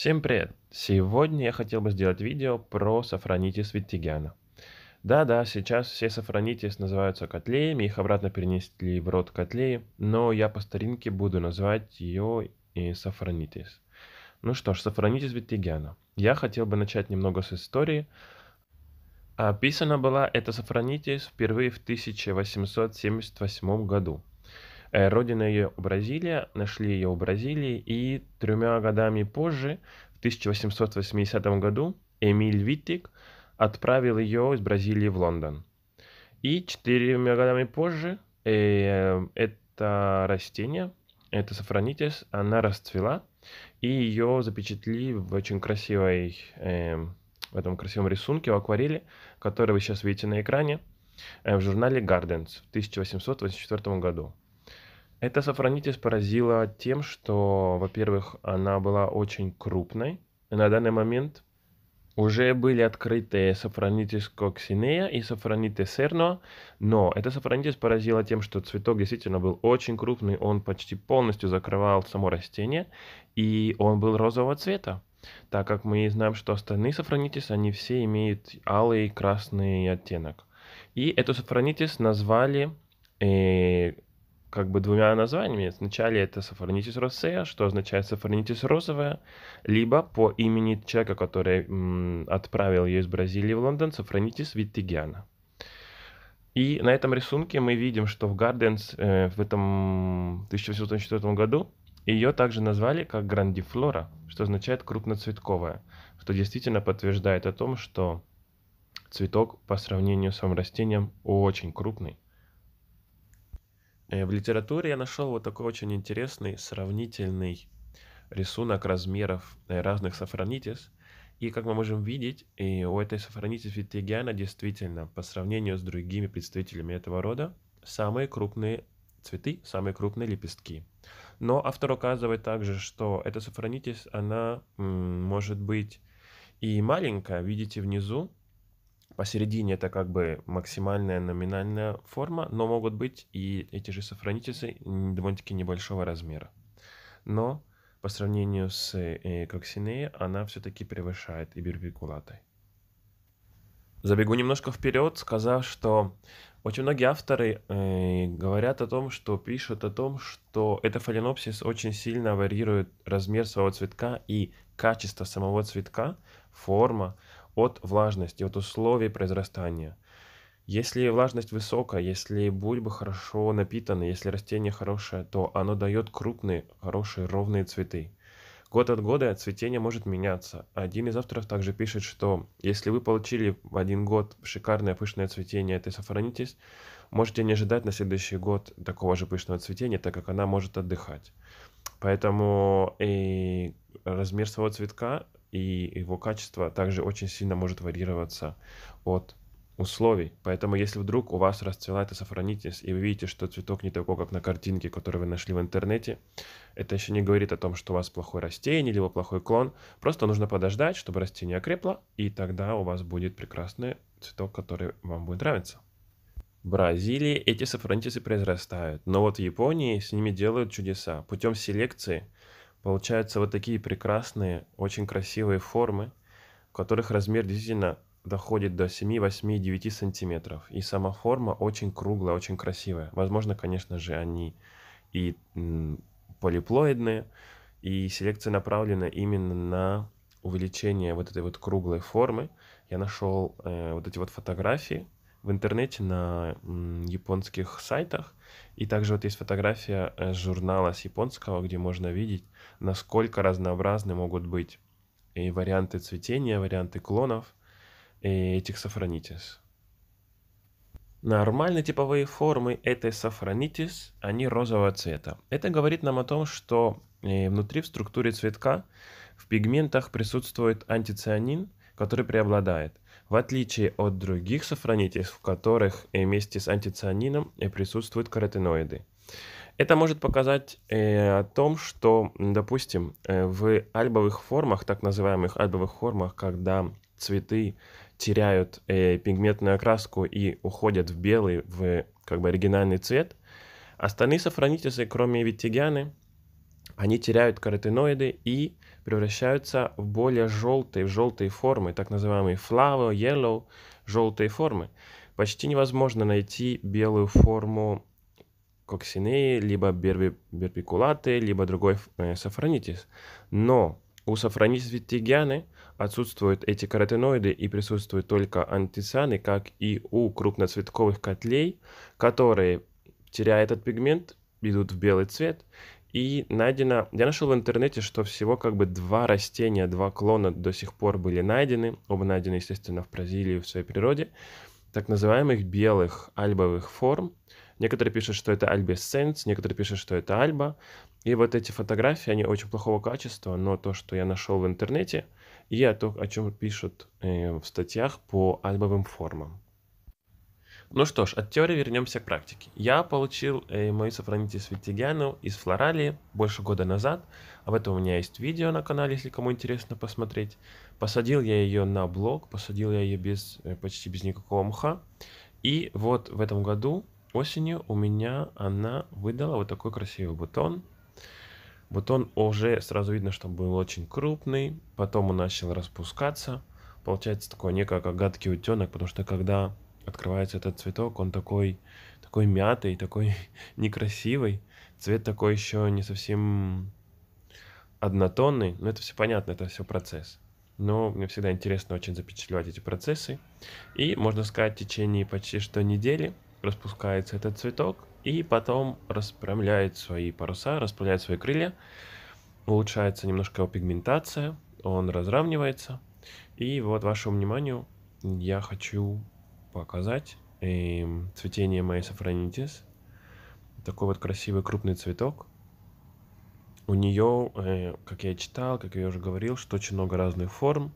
Всем привет! Сегодня я хотел бы сделать видео про Сафронитис виттигиана. Да-да, сейчас все Сафронитис называются котлеями, их обратно перенесли в род котлеи, но я по старинке буду называть ее и Сафронитис. Ну что ж, Сафронитис виттигиана. Я хотел бы начать немного с истории. Описана была эта Сафронитис впервые в 1878 году. Э, родина ее Бразилия, нашли ее у Бразилии, и тремя годами позже, в 1880 году, Эмиль Виттик отправил ее из Бразилии в Лондон. И четырьмя годами позже э, это растение, это сафронитис, она расцвела, и ее запечатли в очень красивой, э, в этом красивом рисунке, в акварели, который вы сейчас видите на экране, э, в журнале Gardens в 1884 году. Эта сафронитис поразила тем, что, во-первых, она была очень крупной. На данный момент уже были открыты сафронитис коксинея и сафронитис серно, но эта сафронитис поразила тем, что цветок действительно был очень крупный, он почти полностью закрывал само растение, и он был розового цвета. Так как мы знаем, что остальные сафронитис, они все имеют алый и красный оттенок. И эту сафронитис назвали э, как бы двумя названиями. Сначала это Сафронитис росея, а что означает Сафронитис розовая, либо по имени человека, который м, отправил ее из Бразилии в Лондон, Сафронитис виттигиана. И на этом рисунке мы видим, что в Гарденс э, в этом 1804 году ее также назвали как грандифлора, что означает крупноцветковая, что действительно подтверждает о том, что цветок по сравнению с самым растением очень крупный. Э, в литературе я нашел вот такой очень интересный сравнительный рисунок размеров э, разных сафронитис. И как мы можем видеть, и у этой сафронитис витигиана действительно, по сравнению с другими представителями этого рода, самые крупные цветы, самые крупные лепестки. Но автор указывает также, что эта сафронитис, она может быть и маленькая, видите внизу, Посередине это как бы максимальная номинальная форма, но могут быть и эти же софронитисы довольно-таки небольшого размера. Но по сравнению с э, коксинеей она все-таки превышает ибервикулатой. Забегу немножко вперед, сказав, что очень многие авторы э, говорят о том, что пишут о том, что эта фаленопсис очень сильно варьирует размер своего цветка и качество самого цветка, форма, от влажности, от условий произрастания. Если влажность высокая, если бульбы хорошо напитаны, если растение хорошее, то оно дает крупные, хорошие, ровные цветы. Год от года цветение может меняться. Один из авторов также пишет, что если вы получили в один год шикарное пышное цветение этой сафронитис, можете не ожидать на следующий год такого же пышного цветения, так как она может отдыхать. Поэтому и размер своего цветка и его качество также очень сильно может варьироваться от условий. Поэтому если вдруг у вас расцвела эта сафранитис и вы видите, что цветок не такой, как на картинке, которую вы нашли в интернете, это еще не говорит о том, что у вас плохое растение, или плохой клон. Просто нужно подождать, чтобы растение окрепло, и тогда у вас будет прекрасный цветок, который вам будет нравиться. В Бразилии эти сафранитисы произрастают, но вот в Японии с ними делают чудеса путем селекции – Получаются вот такие прекрасные, очень красивые формы, в которых размер действительно доходит до 7, 8, 9 сантиметров. И сама форма очень круглая, очень красивая. Возможно, конечно же, они и полиплоидные, и селекция направлена именно на увеличение вот этой вот круглой формы. Я нашел э, вот эти вот фотографии, в интернете на японских сайтах. И также вот есть фотография э, журнала с японского, где можно видеть, насколько разнообразны могут быть и варианты цветения, варианты клонов и этих сафронитис. Нормальные типовые формы этой сафронитис, они розового цвета. Это говорит нам о том, что э, внутри в структуре цветка в пигментах присутствует антицианин, который преобладает – в отличие от других сафронитис, в которых э, вместе с антицианином э, присутствуют каротиноиды. Это может показать э, о том, что, допустим, э, в альбовых формах, так называемых альбовых формах, когда цветы теряют э, пигментную окраску и уходят в белый, в как бы оригинальный цвет, остальные сафронитисы, кроме витигианы, они теряют каротиноиды и превращаются в более желтые, в желтые формы, так называемые flower, yellow, желтые формы. Почти невозможно найти белую форму коксинеи, либо берби, бербикулаты, либо другой э, сафронитис. Но у сафронитис витигианы отсутствуют эти каротиноиды и присутствуют только антицианы, как и у крупноцветковых котлей, которые, теряя этот пигмент, идут в белый цвет, и найдено, я нашел в интернете, что всего как бы два растения, два клона до сих пор были найдены. Оба найдены, естественно, в Бразилии в своей природе. Так называемых белых альбовых форм. Некоторые пишут, что это альбесценс, некоторые пишут, что это альба. И вот эти фотографии, они очень плохого качества, но то, что я нашел в интернете, и о том, о чем пишут э, в статьях по альбовым формам. Ну что ж, от теории вернемся к практике. Я получил э, мою сафронитис витигиану из флоралии больше года назад. Об этом у меня есть видео на канале, если кому интересно посмотреть. Посадил я ее на блок, посадил я ее без, э, почти без никакого мха. И вот в этом году, осенью, у меня она выдала вот такой красивый бутон. Бутон уже сразу видно, что был очень крупный. Потом он начал распускаться. Получается такой некое как гадкий утенок, потому что когда открывается этот цветок, он такой, такой мятый, такой некрасивый. Цвет такой еще не совсем однотонный, но это все понятно, это все процесс. Но мне всегда интересно очень запечатлевать эти процессы. И, можно сказать, в течение почти что недели распускается этот цветок, и потом распрямляет свои паруса, расправляет свои крылья, улучшается немножко его пигментация, он разравнивается. И вот вашему вниманию я хочу показать. И эм, цветение моей сафронитис. Такой вот красивый крупный цветок. У нее, э, как я читал, как я уже говорил, что очень много разных форм.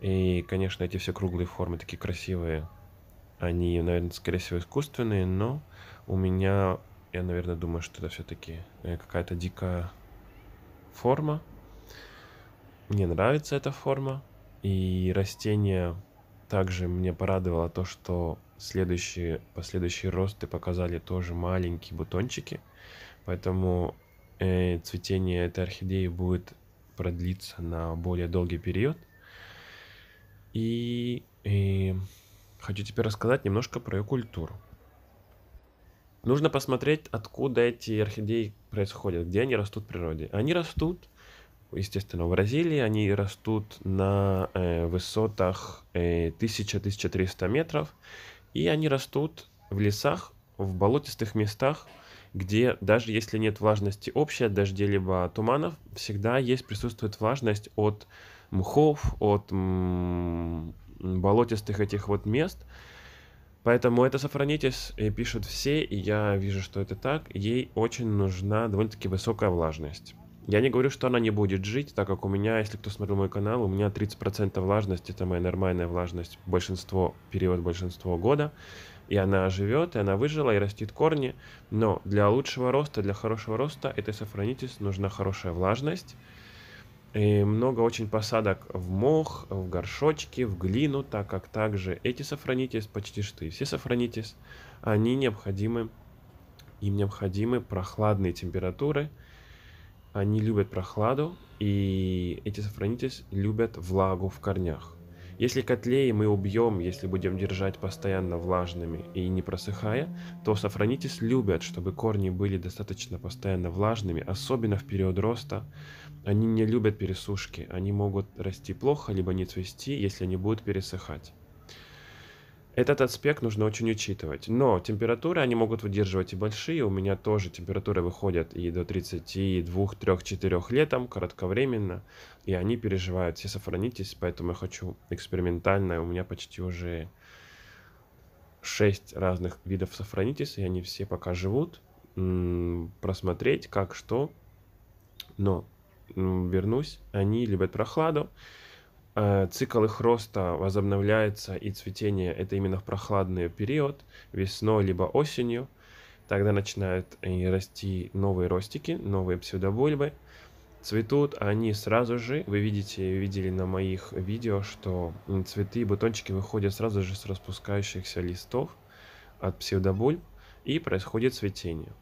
И, конечно, эти все круглые формы такие красивые. Они, наверное, скорее всего, искусственные, но у меня, я, наверное, думаю, что это все-таки э, какая-то дикая форма. Мне нравится эта форма. И растение также мне порадовало то, что следующие, последующие росты показали тоже маленькие бутончики. Поэтому э, цветение этой орхидеи будет продлиться на более долгий период. И, и э, хочу теперь рассказать немножко про ее культуру. Нужно посмотреть, откуда эти орхидеи происходят, где они растут в природе. Они растут естественно, в Бразилии. Они растут на э, высотах э, 1000-1300 метров. И они растут в лесах, в болотистых местах, где даже если нет влажности общей от дождей либо туманов, всегда есть, присутствует влажность от мхов, от м- болотистых этих вот мест. Поэтому это Сафронитис э, пишут все, и я вижу, что это так. Ей очень нужна довольно-таки высокая влажность. Я не говорю, что она не будет жить, так как у меня, если кто смотрел мой канал, у меня 30% влажности, это моя нормальная влажность, большинство, период большинства года, и она живет, и она выжила, и растит корни, но для лучшего роста, для хорошего роста этой сафронитис нужна хорошая влажность, и много очень посадок в мох, в горшочки, в глину, так как также эти сафронитис, почти что и все сафронитис, они необходимы, им необходимы прохладные температуры, они любят прохладу, и эти сафронитис любят влагу в корнях. Если котлеи мы убьем, если будем держать постоянно влажными и не просыхая, то сафронитис любят, чтобы корни были достаточно постоянно влажными, особенно в период роста. Они не любят пересушки, они могут расти плохо, либо не цвести, если они будут пересыхать. Этот аспект нужно очень учитывать. Но температуры они могут выдерживать и большие. У меня тоже температуры выходят и до 32, 3, 4 летом, коротковременно. И они переживают, все сохранитесь, поэтому я хочу экспериментально. У меня почти уже 6 разных видов сохранитесь, и они все пока живут. просмотреть, как, что. Но вернусь, они любят прохладу. Э, цикл их роста возобновляется и цветение это именно в прохладный период, весной либо осенью. Тогда начинают и расти новые ростики, новые псевдобульбы. Цветут они сразу же, вы видите, видели на моих видео, что цветы и бутончики выходят сразу же с распускающихся листов от псевдобульб и происходит цветение.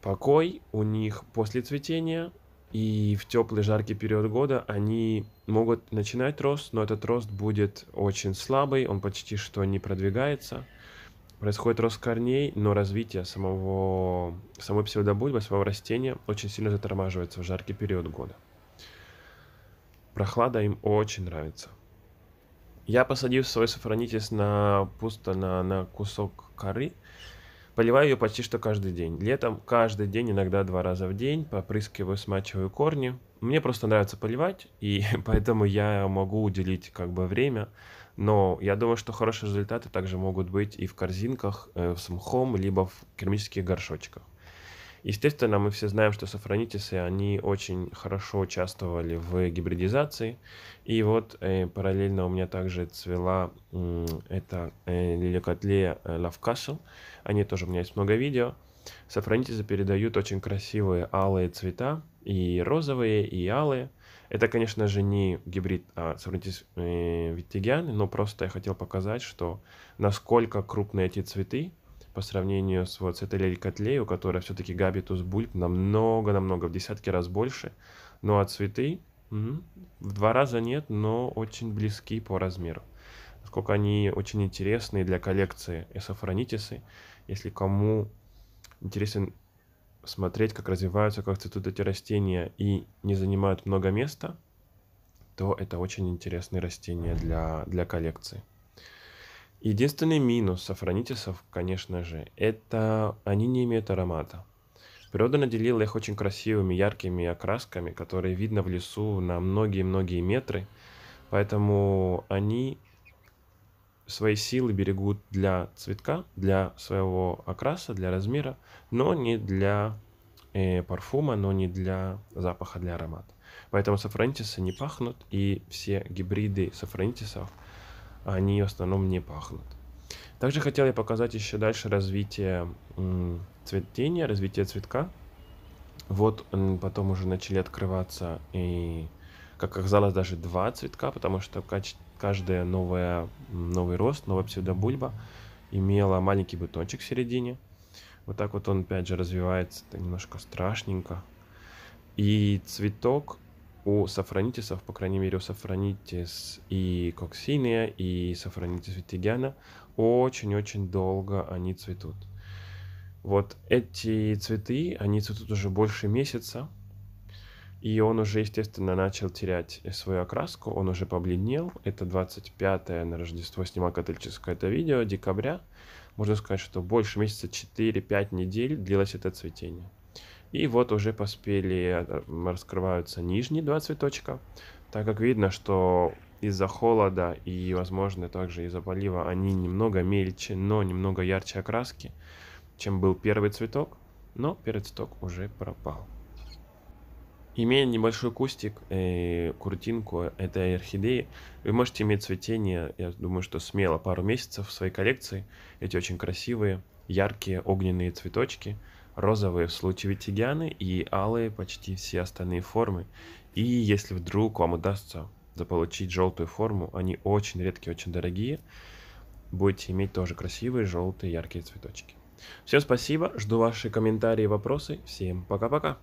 Покой у них после цветения и в теплый жаркий период года они могут начинать рост, но этот рост будет очень слабый, он почти что не продвигается. Происходит рост корней, но развитие самого, самой псевдобульбы, самого растения очень сильно затормаживается в жаркий период года. Прохлада им очень нравится. Я посадил свой сафронитис на пусто, на, на кусок коры, Поливаю ее почти что каждый день. Летом каждый день, иногда два раза в день. Попрыскиваю, смачиваю корни. Мне просто нравится поливать, и поэтому я могу уделить как бы время. Но я думаю, что хорошие результаты также могут быть и в корзинках э, с мхом, либо в керамических горшочках. Естественно, мы все знаем, что софронитисы, они очень хорошо участвовали в гибридизации. И вот э, параллельно у меня также цвела э, это э, лиликотлея э, лавкашел. Они тоже, у меня есть много видео. Софронитисы передают очень красивые алые цвета, и розовые, и алые. Это, конечно же, не гибрид а Саврантис э, Виттигиан, но просто я хотел показать, что насколько крупные эти цветы, по сравнению с вот с Этелель Котлей, у которой все-таки габитус бульб намного-намного, в десятки раз больше. Ну а цветы угу, в два раза нет, но очень близки по размеру. Насколько они очень интересные для коллекции эсофронитисы. Если кому интересен смотреть, как развиваются, как цветут эти растения и не занимают много места, то это очень интересные растения для, для коллекции. Единственный минус сафронитисов, конечно же, это они не имеют аромата. Природа наделила их очень красивыми яркими окрасками, которые видно в лесу на многие-многие метры, поэтому они свои силы берегут для цветка, для своего окраса, для размера, но не для э, парфума, но не для запаха, для аромата. Поэтому сафронитисы не пахнут, и все гибриды сафронитисов а они в основном не пахнут. Также хотел я показать еще дальше развитие цветения, развитие цветка. Вот потом уже начали открываться и, как оказалось, даже два цветка, потому что каждая новая, новый рост, новая псевдобульба имела маленький бутончик в середине. Вот так вот он опять же развивается, это немножко страшненько. И цветок у сафронитисов, по крайней мере у сафронитис и коксиния, и сафронитис витигиана, очень-очень долго они цветут. Вот эти цветы, они цветут уже больше месяца, и он уже, естественно, начал терять свою окраску, он уже побледнел. Это 25-е на Рождество снимал католическое это видео, декабря. Можно сказать, что больше месяца 4-5 недель длилось это цветение. И вот уже поспели, э, раскрываются нижние два цветочка, так как видно, что из-за холода и, возможно, также из-за полива они немного мельче, но немного ярче окраски, чем был первый цветок, но первый цветок уже пропал. Имея небольшой кустик, э, куртинку этой орхидеи, вы можете иметь цветение, я думаю, что смело, пару месяцев в своей коллекции. Эти очень красивые, яркие, огненные цветочки – розовые в случае витигианы и алые почти все остальные формы. И если вдруг вам удастся заполучить желтую форму, они очень редкие, очень дорогие, будете иметь тоже красивые желтые яркие цветочки. Всем спасибо, жду ваши комментарии и вопросы. Всем пока-пока.